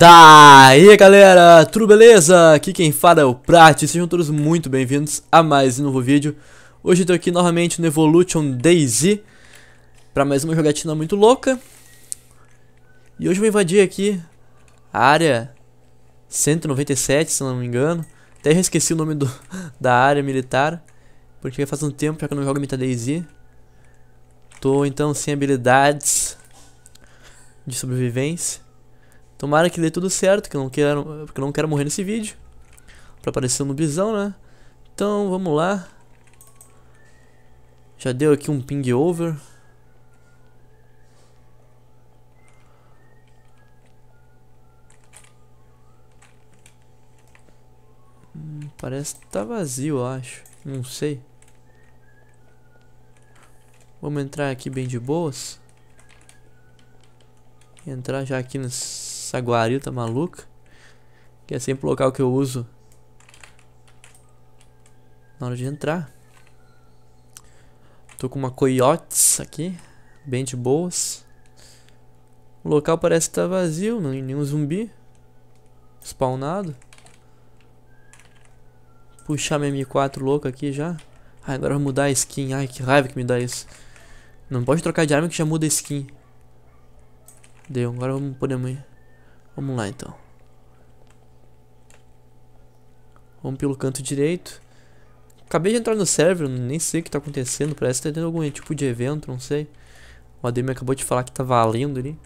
Daí galera, tudo beleza? Aqui quem fala é o Prat, sejam todos muito bem-vindos a mais um novo vídeo Hoje eu tô aqui novamente no Evolution Daisy Pra mais uma jogatina muito louca E hoje eu vou invadir aqui a área 197, se não me engano Até já esqueci o nome do, da área militar Porque faz um tempo já que eu não jogo Meta DayZ Tô então sem habilidades de sobrevivência Tomara que dê tudo certo, que eu não quero, porque eu não quero morrer nesse vídeo. Pra aparecer um bisão, né? Então, vamos lá. Já deu aqui um ping over. Hum, parece que tá vazio, eu acho. Não sei. Vamos entrar aqui bem de boas. Entrar já aqui nos essa guarita tá maluca. Que é sempre o local que eu uso na hora de entrar. Tô com uma coiotes aqui, bem de boas. O local parece estar tá vazio, não tem nenhum zumbi spawnado. Puxar minha M4 louca aqui já. Ai, agora vou mudar a skin. Ai, que raiva que me dá isso. Não pode trocar de arma que já muda a skin. Deu, agora vamos podemos ir. Vamos lá então. Vamos pelo canto direito. Acabei de entrar no server, nem sei o que está acontecendo. Parece que tá tendo algum tipo de evento, não sei. O ADM acabou de falar que tá valendo ali.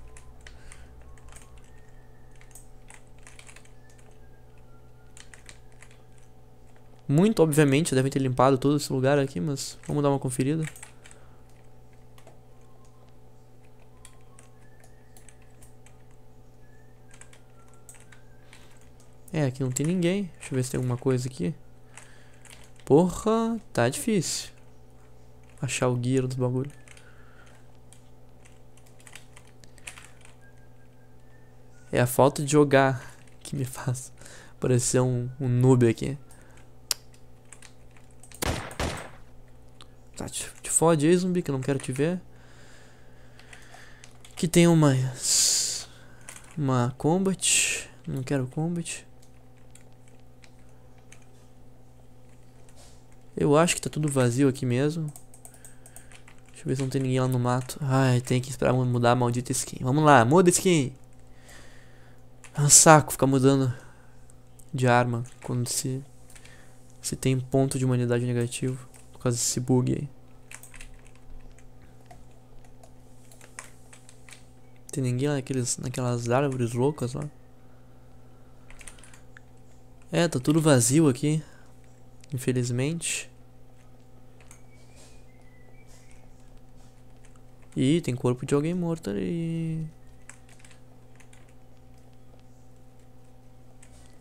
Muito, obviamente, devem ter limpado todo esse lugar aqui, mas vamos dar uma conferida. aqui não tem ninguém. Deixa eu ver se tem alguma coisa aqui. Porra, tá difícil. Achar o guia dos bagulhos. É a falta de jogar que me faz parecer um, um noob aqui. Tá, te, te fode aí, zumbi, que eu não quero te ver. Que tem uma... Uma combat. Não quero combat. Eu acho que tá tudo vazio aqui mesmo. Deixa eu ver se não tem ninguém lá no mato. Ai, tem que esperar mudar a maldita skin. Vamos lá, muda skin. É um saco ficar mudando de arma quando se, se tem ponto de humanidade negativo. Por causa desse bug aí. Tem ninguém lá naqueles, naquelas árvores loucas lá. É, tá tudo vazio aqui infelizmente. Ih, tem corpo de alguém morto ali.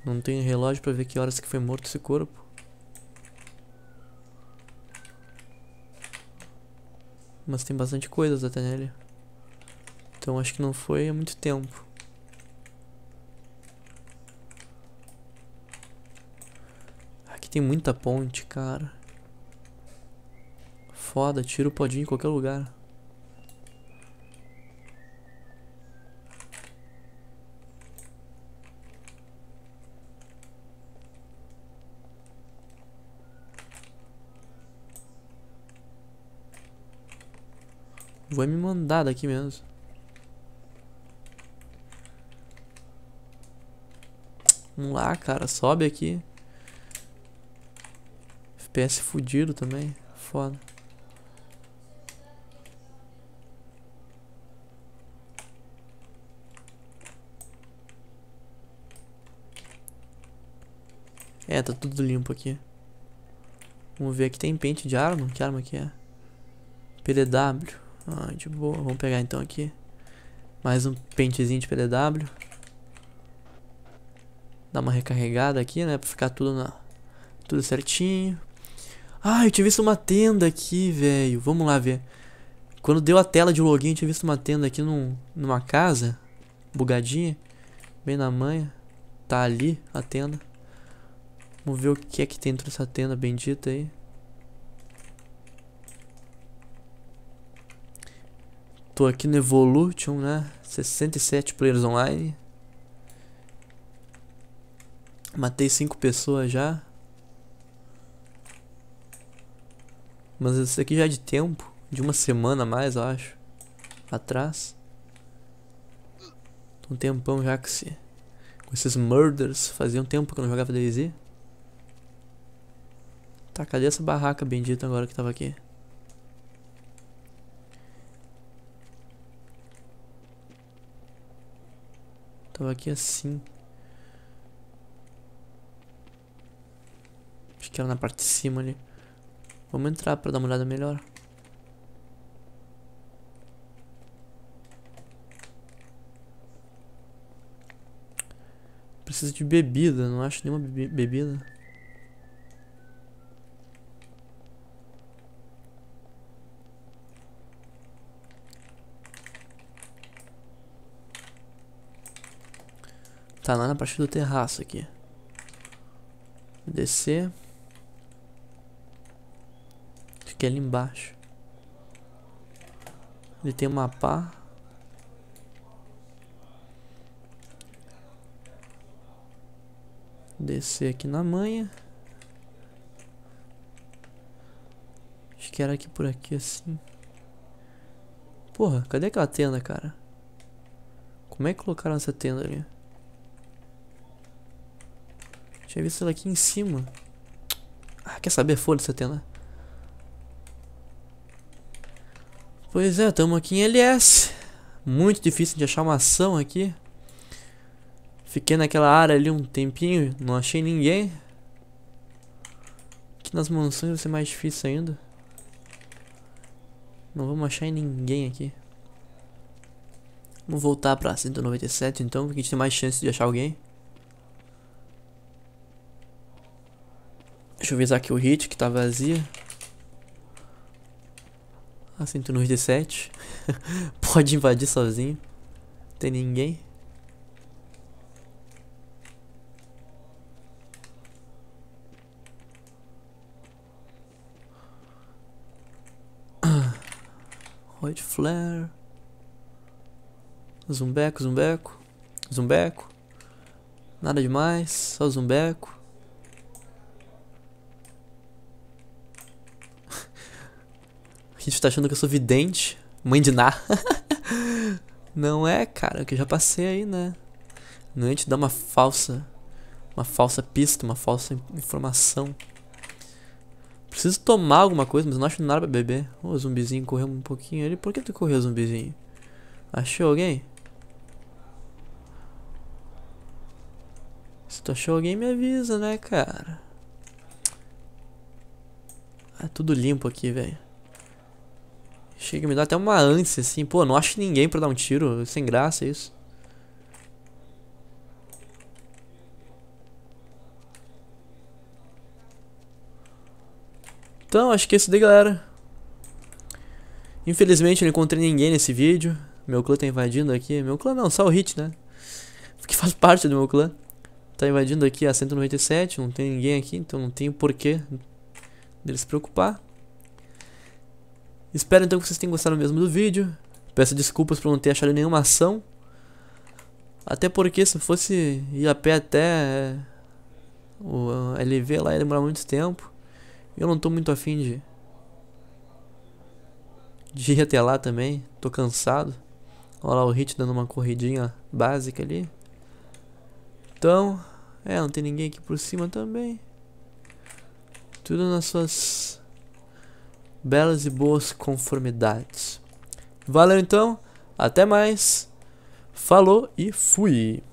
Não tem relógio pra ver que horas que foi morto esse corpo. Mas tem bastante coisas até nele. Então acho que não foi há muito tempo. tem muita ponte, cara. Foda, tira o podinho em qualquer lugar. Vai me mandar daqui mesmo. Vamos lá, cara. Sobe aqui. FPS fudido também. Foda. É, tá tudo limpo aqui. Vamos ver aqui, tem pente de arma? Que arma que é? PDW. Ah, de boa. Vamos pegar então aqui. Mais um pentezinho de PDW. Dá uma recarregada aqui, né? Pra ficar tudo na... Tudo certinho. Ah, eu tinha visto uma tenda aqui, velho. Vamos lá ver. Quando deu a tela de login, eu tinha visto uma tenda aqui num, numa casa. Bugadinha. Bem na manha. Tá ali a tenda. Vamos ver o que é que tem dentro dessa tenda bendita aí. Tô aqui no Evolution, né? 67 players online. Matei 5 pessoas já. Mas isso aqui já é de tempo. De uma semana a mais, eu acho. Atrás. Tô um tempão já que se... Com esses murders. Fazia um tempo que eu não jogava DayZ. Tá, cadê essa barraca bendita agora que tava aqui? Tava aqui assim. Acho que era na parte de cima ali. Vamos entrar para dar uma olhada melhor. Preciso de bebida, não acho nenhuma be bebida. Tá lá na parte do terraço aqui. Descer que é ali embaixo. Ele tem uma pá. Descer aqui na manha. Acho que era aqui por aqui assim. Porra, cadê aquela tenda, cara? Como é que colocaram essa tenda ali? Tinha visto ela aqui em cima. Ah, quer saber? Foda essa tenda. Pois é, estamos aqui em LS. Muito difícil de achar uma ação aqui. Fiquei naquela área ali um tempinho, não achei ninguém. Aqui nas mansões vai ser mais difícil ainda. Não vamos achar ninguém aqui. Vamos voltar pra 197 então, porque a gente tem mais chance de achar alguém. Deixa eu avisar aqui o hit que tá vazio sinto nos D7. Pode invadir sozinho. Não tem ninguém. White Flare. Zumbeco, zumbeco. Zumbeco. Nada demais, só zumbeco. A gente tá achando que eu sou vidente? Mãe de Ná. Não é, cara, que eu já passei aí, né? Não é te dar uma falsa. Uma falsa pista, uma falsa informação. Preciso tomar alguma coisa, mas não acho nada pra beber. O oh, zumbizinho correu um pouquinho ali. Por que tu correu, zumbizinho? Achou alguém? Se tu achou alguém, me avisa, né, cara? É tudo limpo aqui, velho. Chega, me dá até uma ânsia, assim. Pô, não acho ninguém pra dar um tiro. Sem graça é isso. Então, acho que é isso daí, galera. Infelizmente, eu não encontrei ninguém nesse vídeo. Meu clã tá invadindo aqui. Meu clã não, só o Hit, né? Que faz parte do meu clã. Tá invadindo aqui a 197. Não tem ninguém aqui, então não tem porquê deles se preocupar. Espero então que vocês tenham gostado mesmo do vídeo. Peço desculpas por não ter achado nenhuma ação. Até porque se fosse ir a pé até é, o LV lá ia demorar muito tempo. Eu não tô muito afim de, de ir até lá também. Tô cansado. Olha lá o Hit dando uma corridinha básica ali. Então, é, não tem ninguém aqui por cima também. Tudo nas suas belas e boas conformidades. Valeu então, até mais, falou e fui!